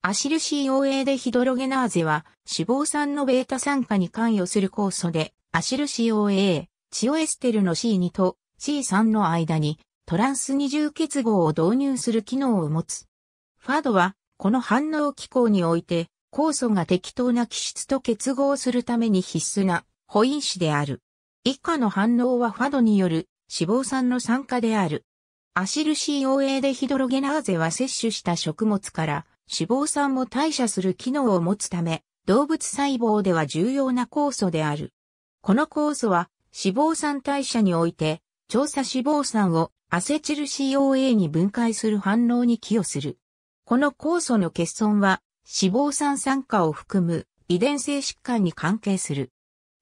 アシル COA でヒドロゲナーゼは脂肪酸のベータ酸化に関与する酵素で、アシル COA、チオエステルの C2 と C3 の間にトランス二重結合を導入する機能を持つ。ファドは、この反応機構において、酵素が適当な基質と結合するために必須な保因子である。以下の反応はファドによる脂肪酸の酸化である。アシル COA デヒドロゲナーゼは摂取した食物から脂肪酸も代謝する機能を持つため、動物細胞では重要な酵素である。この酵素は脂肪酸代謝において、調査脂肪酸をアセチル COA に分解する反応に寄与する。この酵素の欠損は脂肪酸酸化を含む遺伝性疾患に関係する。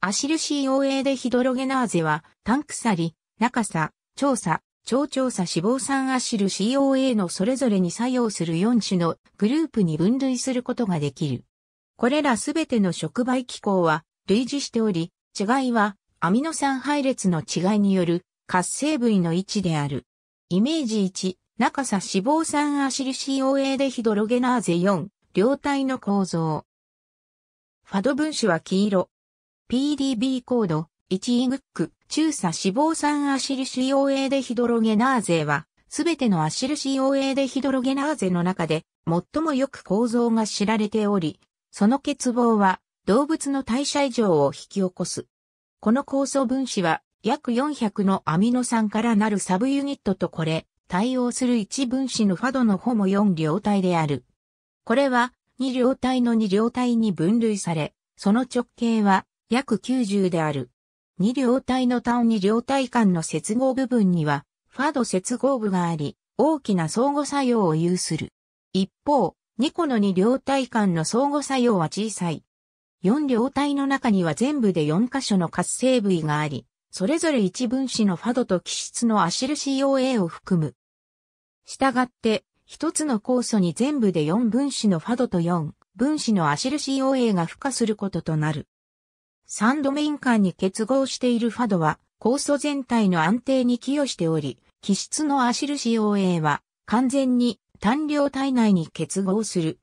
アシル COA でヒドロゲナーゼは、タンクサリ、中さ、調査、超調査脂肪酸アシル COA のそれぞれに作用する4種のグループに分類することができる。これらすべての触媒機構は類似しており、違いはアミノ酸配列の違いによる活性部位の位置である。イメージ1、中さ脂肪酸アシル COA でヒドロゲナーゼ4、両体の構造。ファド分子は黄色。PDB コード1イグック、中鎖脂肪酸アシル COA デヒドロゲナーゼは、すべてのアシル COA デヒドロゲナーゼの中で、最もよく構造が知られており、その欠乏は、動物の代謝異常を引き起こす。この酵素分子は、約400のアミノ酸からなるサブユニットとこれ、対応する1分子のファドのホモ4両体である。これは、2両体の2両体に分類され、その直径は約90である。二両体の単に両体間の接合部分には、ファド接合部があり、大きな相互作用を有する。一方、二個の二両体間の相互作用は小さい。四両体の中には全部で四箇所の活性部位があり、それぞれ一分子のファドと基質のアシル COA を含む。したがって、一つの酵素に全部で4分子のファドと4分子のアシル COA が付加することとなる。三ドメイン間に結合しているファドは、酵素全体の安定に寄与しており、基質のアシル COA は完全に単量体内に結合する。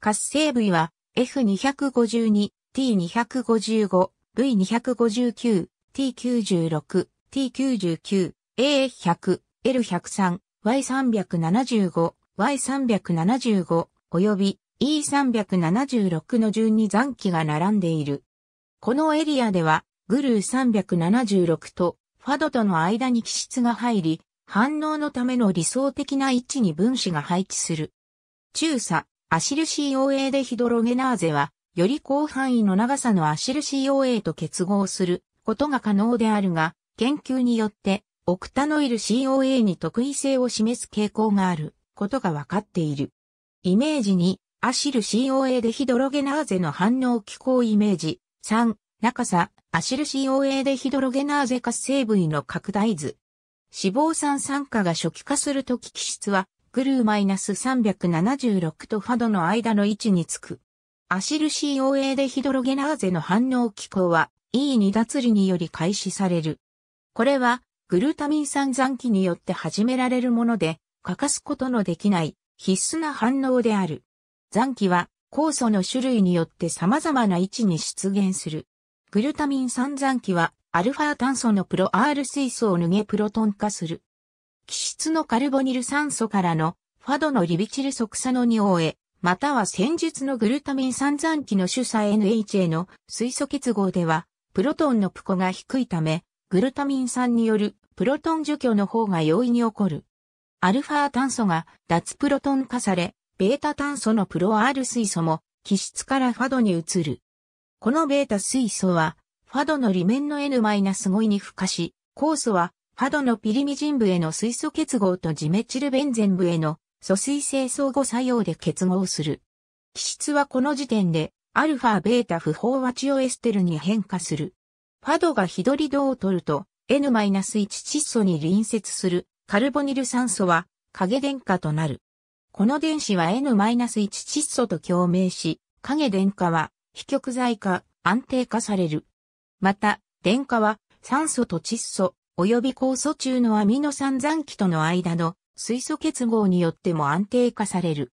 活性部位は F252、T255、V259、T96、T99、A100、L103、Y375、Y375 及び E376 の順に残機が並んでいる。このエリアでは、グルー376とファドとの間に気質が入り、反応のための理想的な位置に分子が配置する。中鎖、アシル COA でヒドロゲナーゼは、より広範囲の長さのアシル COA と結合することが可能であるが、研究によって、オクタノイル COA に特異性を示す傾向があることが分かっている。イメージに、アシル COA でヒドロゲナーゼの反応機構イメージ、3、中さ、アシル COA でヒドロゲナーゼ活性部位の拡大図。脂肪酸酸化が初期化すると気質は、グルーマイナス376とファドの間の位置につく。アシル COA でヒドロゲナーゼの反応機構は、E2 脱離により開始される。これは、グルタミン酸残機によって始められるもので、欠かすことのできない必須な反応である。残機は酵素の種類によって様々な位置に出現する。グルタミン散々基は、アルファ炭素のプロ R 水素を脱げプロトン化する。基質のカルボニル酸素からのファドのリビチル即サノニオへ、または先述のグルタミン散々基の主鎖 NH への水素結合では、プロトンのプコが低いため、グルタミン酸によるプロトン除去の方が容易に起こる。アルファ炭素が脱プロトン化され、ベータ炭素のプロアール水素も基質からファドに移る。このベータ水素はファドの裏面の N-5 に付加し、酵素はファドのピリミジン部への水素結合とジメチルベンゼン部への疎水性相互作用で結合する。基質はこの時点でアルファ、ベータ不飽和チオエステルに変化する。ファドがヒドリドを取ると N-1 窒素に隣接するカルボニル酸素は影電化となる。この電子は N-1 窒素と共鳴し、影電化は非極材化、安定化される。また、電化は酸素と窒素、及び酵素中のアミノ酸残基との間の水素結合によっても安定化される。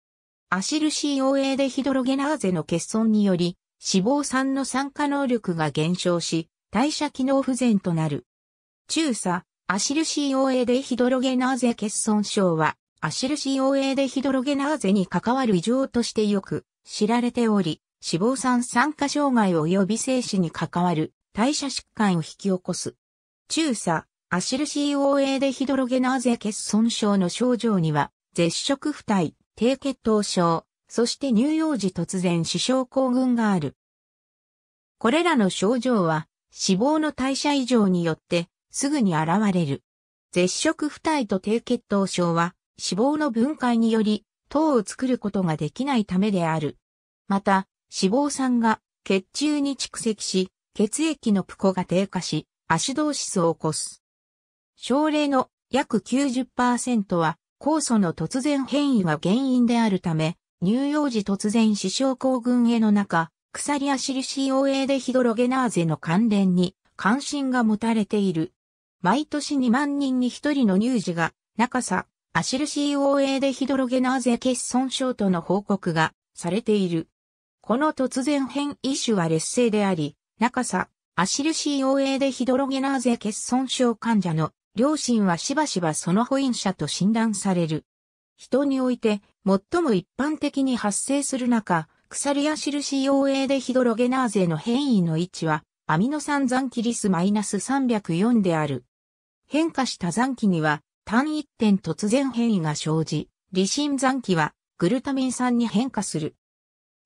アシル COA でヒドロゲナーゼの欠損により、脂肪酸の酸化能力が減少し、代謝機能不全となる。中佐、アシル COA でヒドロゲナーゼ欠損症は、アシル COA でヒドロゲナーゼに関わる異常としてよく知られており、脂肪酸酸化障害及び生死に関わる代謝疾患を引き起こす。中佐、アシル COA でヒドロゲナーゼ欠損症の症状には、絶食不体、低血糖症、そして乳幼児突然死症候群がある。これらの症状は、脂肪の代謝異常によって、すぐに現れる。絶食不体と低血糖症は、脂肪の分解により糖を作ることができないためである。また、脂肪酸が血中に蓄積し、血液のプコが低下し、アシドーシスを起こす。症例の約90%は酵素の突然変異が原因であるため、乳幼児突然死症候群への中、鎖アシル COA でヒドロゲナーゼの関連に関心が持たれている。毎年2万人に1人の乳児が、中さ、アシル COA でヒドロゲナーゼ欠損症との報告がされている。この突然変異種は劣勢であり、中さ、アシル COA でヒドロゲナーゼ欠損症患者の両親はしばしばその保因者と診断される。人において最も一般的に発生する中、鎖アシル COA でヒドロゲナーゼの変異の位置は、アミノ酸残機リスマイナス -304 である。変化した残機には、単一点突然変異が生じ、リシン残機はグルタミン酸に変化する。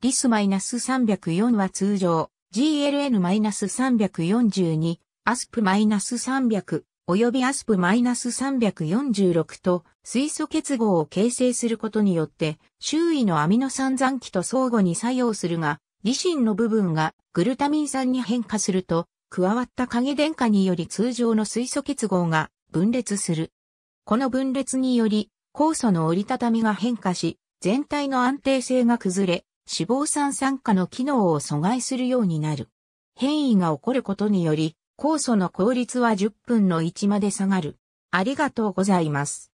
リス -304 は通常、GLN-342、アスプ -300、およびアスプ -346 と水素結合を形成することによって、周囲のアミノ酸残機と相互に作用するが、リシンの部分がグルタミン酸に変化すると、加わった影電荷により通常の水素結合が分裂する。この分裂により、酵素の折りたたみが変化し、全体の安定性が崩れ、脂肪酸酸化の機能を阻害するようになる。変異が起こることにより、酵素の効率は10分の1まで下がる。ありがとうございます。